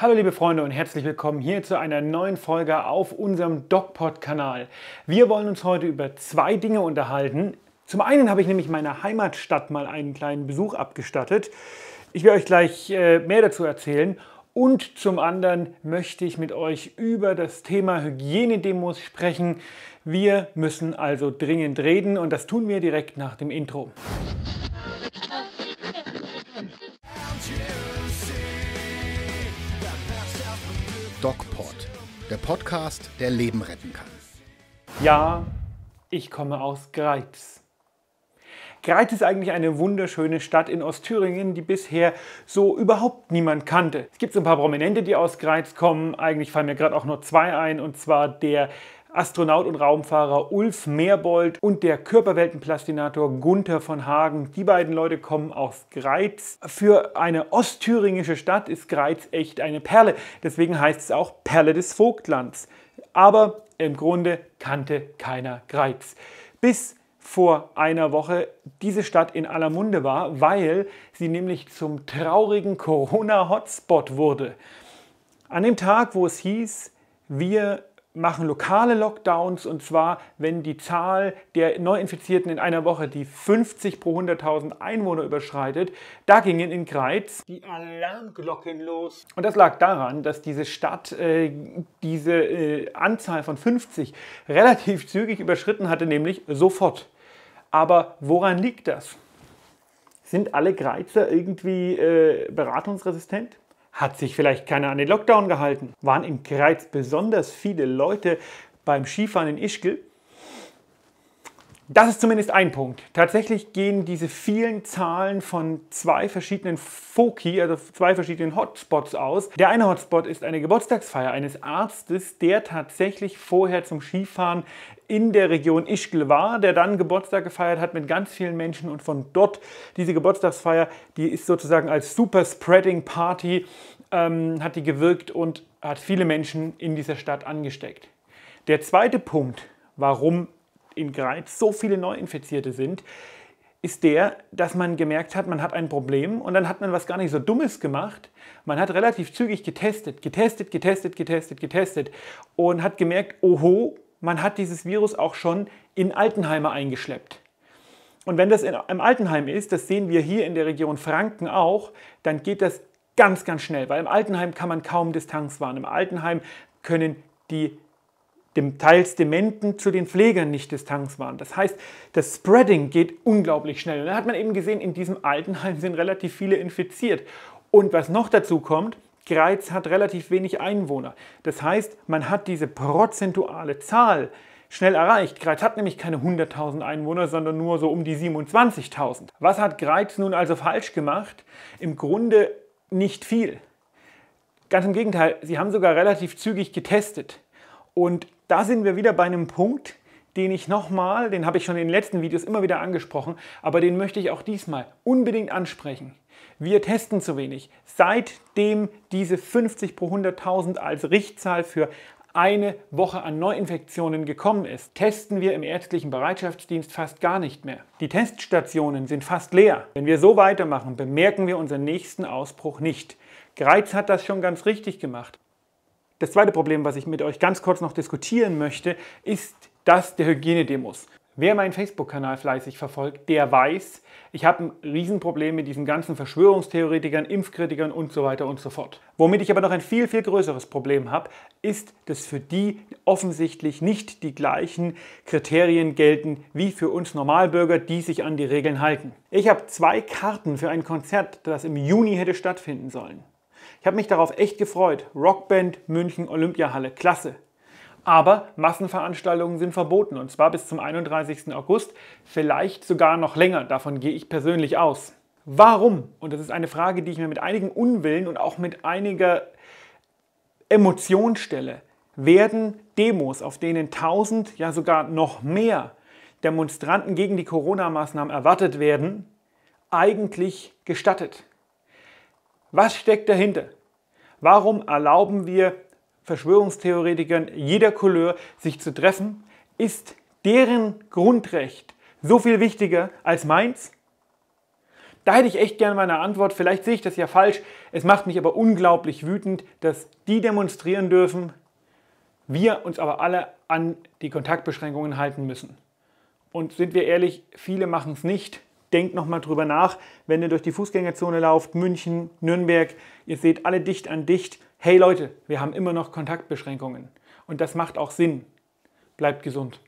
Hallo liebe Freunde und herzlich willkommen hier zu einer neuen Folge auf unserem DocPod-Kanal. Wir wollen uns heute über zwei Dinge unterhalten. Zum einen habe ich nämlich meiner Heimatstadt mal einen kleinen Besuch abgestattet. Ich werde euch gleich äh, mehr dazu erzählen. Und zum anderen möchte ich mit euch über das Thema Hygienedemos sprechen. Wir müssen also dringend reden und das tun wir direkt nach dem Intro. DocPod, der Podcast, der Leben retten kann. Ja, ich komme aus Greiz. Greiz ist eigentlich eine wunderschöne Stadt in Ostthüringen, die bisher so überhaupt niemand kannte. Es gibt so ein paar Prominente, die aus Greiz kommen. Eigentlich fallen mir gerade auch nur zwei ein, und zwar der Astronaut und Raumfahrer Ulf Merbold und der Körperweltenplastinator Gunther von Hagen. Die beiden Leute kommen aus Greiz. Für eine ostthüringische Stadt ist Greiz echt eine Perle. Deswegen heißt es auch Perle des Vogtlands. Aber im Grunde kannte keiner Greiz. Bis vor einer Woche diese Stadt in aller Munde war, weil sie nämlich zum traurigen Corona-Hotspot wurde. An dem Tag, wo es hieß, wir machen lokale Lockdowns und zwar, wenn die Zahl der Neuinfizierten in einer Woche die 50 pro 100.000 Einwohner überschreitet. Da gingen in Greiz die Alarmglocken los. Und das lag daran, dass diese Stadt äh, diese äh, Anzahl von 50 relativ zügig überschritten hatte, nämlich sofort. Aber woran liegt das? Sind alle Greizer irgendwie äh, beratungsresistent? Hat sich vielleicht keiner an den Lockdown gehalten? Waren im Kreis besonders viele Leute beim Skifahren in Ischgl? Das ist zumindest ein Punkt. Tatsächlich gehen diese vielen Zahlen von zwei verschiedenen Foki, also zwei verschiedenen Hotspots aus. Der eine Hotspot ist eine Geburtstagsfeier eines Arztes, der tatsächlich vorher zum Skifahren in der Region Ischgl war, der dann Geburtstag gefeiert hat mit ganz vielen Menschen und von dort diese Geburtstagsfeier, die ist sozusagen als Super Spreading Party, ähm, hat die gewirkt und hat viele Menschen in dieser Stadt angesteckt. Der zweite Punkt, warum in Greiz so viele Neuinfizierte sind, ist der, dass man gemerkt hat, man hat ein Problem und dann hat man was gar nicht so Dummes gemacht. Man hat relativ zügig getestet, getestet, getestet, getestet, getestet und hat gemerkt, oho, man hat dieses Virus auch schon in Altenheime eingeschleppt. Und wenn das in, im Altenheim ist, das sehen wir hier in der Region Franken auch, dann geht das ganz, ganz schnell, weil im Altenheim kann man kaum Distanz wahren. Im Altenheim können die dem teils Dementen zu den Pflegern nicht Distanz waren. Das heißt, das Spreading geht unglaublich schnell. Und da hat man eben gesehen, in diesem Altenheim sind relativ viele infiziert. Und was noch dazu kommt, Greiz hat relativ wenig Einwohner. Das heißt, man hat diese prozentuale Zahl schnell erreicht. Greiz hat nämlich keine 100.000 Einwohner, sondern nur so um die 27.000. Was hat Greiz nun also falsch gemacht? Im Grunde nicht viel. Ganz im Gegenteil, sie haben sogar relativ zügig getestet. Und da sind wir wieder bei einem Punkt, den ich nochmal, den habe ich schon in den letzten Videos immer wieder angesprochen, aber den möchte ich auch diesmal unbedingt ansprechen. Wir testen zu wenig. Seitdem diese 50 pro 100.000 als Richtzahl für eine Woche an Neuinfektionen gekommen ist, testen wir im ärztlichen Bereitschaftsdienst fast gar nicht mehr. Die Teststationen sind fast leer. Wenn wir so weitermachen, bemerken wir unseren nächsten Ausbruch nicht. Greiz hat das schon ganz richtig gemacht. Das zweite Problem, was ich mit euch ganz kurz noch diskutieren möchte, ist das der Hygienedemos. Wer meinen Facebook-Kanal fleißig verfolgt, der weiß, ich habe ein Riesenproblem mit diesen ganzen Verschwörungstheoretikern, Impfkritikern und so weiter und so fort. Womit ich aber noch ein viel, viel größeres Problem habe, ist, dass für die offensichtlich nicht die gleichen Kriterien gelten wie für uns Normalbürger, die sich an die Regeln halten. Ich habe zwei Karten für ein Konzert, das im Juni hätte stattfinden sollen. Ich habe mich darauf echt gefreut. Rockband München Olympiahalle, klasse. Aber Massenveranstaltungen sind verboten und zwar bis zum 31. August, vielleicht sogar noch länger, davon gehe ich persönlich aus. Warum? Und das ist eine Frage, die ich mir mit einigen Unwillen und auch mit einiger Emotion stelle. Werden Demos, auf denen 1000, ja sogar noch mehr Demonstranten gegen die Corona-Maßnahmen erwartet werden, eigentlich gestattet? Was steckt dahinter? Warum erlauben wir Verschwörungstheoretikern jeder Couleur sich zu treffen? Ist deren Grundrecht so viel wichtiger als meins? Da hätte ich echt gerne meine Antwort. Vielleicht sehe ich das ja falsch. Es macht mich aber unglaublich wütend, dass die demonstrieren dürfen, wir uns aber alle an die Kontaktbeschränkungen halten müssen. Und sind wir ehrlich, viele machen es nicht denkt nochmal drüber nach, wenn ihr durch die Fußgängerzone lauft, München, Nürnberg, ihr seht alle dicht an dicht, hey Leute, wir haben immer noch Kontaktbeschränkungen. Und das macht auch Sinn. Bleibt gesund.